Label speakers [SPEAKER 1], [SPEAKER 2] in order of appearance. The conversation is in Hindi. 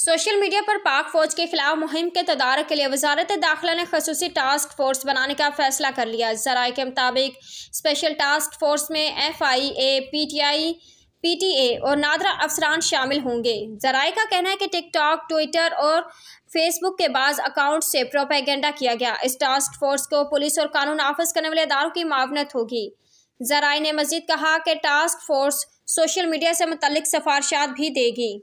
[SPEAKER 1] सोशल मीडिया पर पाक फौज के खिलाफ मुहिम के तदारक के लिए वजारत दाखिला ने खसूस टास्क फोर्स बनाने का फैसला कर लिया जराये के मुताबिक स्पेशल टास्क फोर्स में F I A P T I P T A और नादरा अफसरान शामिल होंगे जराये का कहना है कि टिकटॉक ट्विटर और फेसबुक के बाद अकाउंट से प्रोपेगेंडा किया गया इस टास्क फोर्स को पुलिस और कानून नाफज करने वाले इदारों की मावनत होगी जराये ने मजीद कहा कि टास्क फोर्स सोशल मीडिया से मुतल सिफारशात भी देगी